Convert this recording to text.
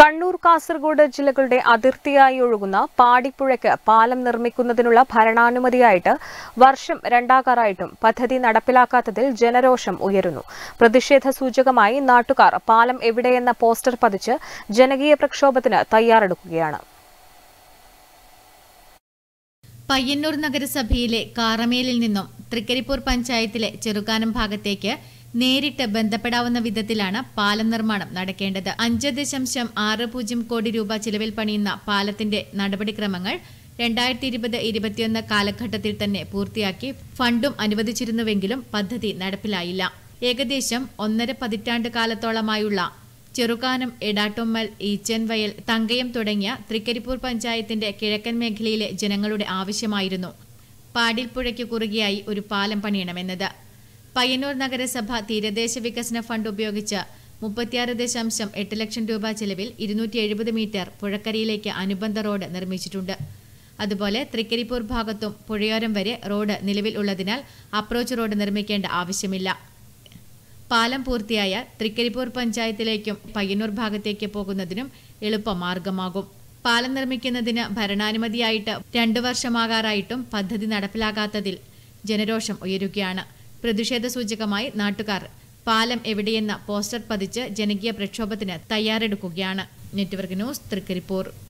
കണ്ണൂർ കാസർഗോഡ് ജില്ലകളുടെ അതിർത്തിയായി ഒഴുകുന്ന പാടിപ്പുഴയ്ക്ക് പാലം നിർമ്മിക്കുന്നതിനുള്ള ഭരണാനുമതിയായിട്ട് വർഷം രണ്ടാകാറായിട്ടും പദ്ധതി നടപ്പിലാക്കാത്തതിൽ ജനരോഷം ഉയരുന്നു പ്രതിഷേധ സൂചകമായി നാട്ടുകാർ പാലം എവിടെയെന്ന പോസ്റ്റർ പതിച്ച് ജനകീയ പ്രക്ഷോഭത്തിന് തയ്യാറെടുക്കുകയാണ് പയ്യന്നൂർ നഗരസഭയിലെ കാറമേലിൽ നിന്നും തൃക്കരിപ്പൂർ പഞ്ചായത്തിലെ ചെറുകാനം ഭാഗത്തേക്ക് നേരിട്ട് ബന്ധപ്പെടാവുന്ന വിധത്തിലാണ് പാലം നിർമ്മാണം നടക്കേണ്ടത് അഞ്ച് ദശാംശം ആറ് പൂജ്യം കോടി രൂപ ചിലവിൽ പണിയുന്ന പാലത്തിന്റെ നടപടിക്രമങ്ങൾ രണ്ടായിരത്തി ഇരുപത് ഇരുപത്തിയൊന്ന് കാലഘട്ടത്തിൽ തന്നെ പൂർത്തിയാക്കി ഫണ്ടും അനുവദിച്ചിരുന്നുവെങ്കിലും പദ്ധതി നടപ്പിലായില്ല ഏകദേശം ഒന്നര പതിറ്റാണ്ട് കാലത്തോളമായുള്ള ചെറുകാനം എടാട്ടുമ്മൽ ഈച്ചൻവയൽ തങ്കയം തുടങ്ങിയ തൃക്കരിപ്പൂർ പഞ്ചായത്തിന്റെ കിഴക്കൻ മേഖലയിലെ ജനങ്ങളുടെ ആവശ്യമായിരുന്നു പാടിൽപ്പുഴയ്ക്ക് കുറുകിയായി ഒരു പാലം പണിയണമെന്നത് പയ്യന്നൂർ നഗരസഭ തീരദേശ വികസന ഫണ്ട് ഉപയോഗിച്ച് മുപ്പത്തിയാറ് ദശാംശം എട്ട് ലക്ഷം രൂപ ചെലവിൽ ഇരുന്നൂറ്റി എഴുപത് മീറ്റർ പുഴക്കരയിലേക്ക് അനുബന്ധ റോഡ് നിർമ്മിച്ചിട്ടുണ്ട് അതുപോലെ തൃക്കരിപ്പൂർ ഭാഗത്തും പുഴയോരം വരെ റോഡ് നിലവിൽ ഉള്ളതിനാൽ അപ്രോച്ച് റോഡ് നിർമ്മിക്കേണ്ട ആവശ്യമില്ല പാലം പൂർത്തിയായ തൃക്കരിപ്പൂർ പഞ്ചായത്തിലേക്കും പയ്യന്നൂർ ഭാഗത്തേക്ക് പോകുന്നതിനും എളുപ്പമാർഗമാകും പാലം നിർമ്മിക്കുന്നതിന് ഭരണാനുമതിയായിട്ട് രണ്ടു വർഷമാകാറായിട്ടും പദ്ധതി നടപ്പിലാകാത്തതിൽ ജനരോഷം ഉയരുകയാണ് പ്രതിഷേധ സൂചകമായി നാട്ടുകാർ പാലം എവിടെയെന്ന പോസ്റ്റർ പതിച്ച് ജനകീയ പ്രക്ഷോഭത്തിന് തയ്യാറെടുക്കുകയാണ് നെറ്റ്വർക്ക് ന്യൂസ് തൃക്കരിപ്പൂർ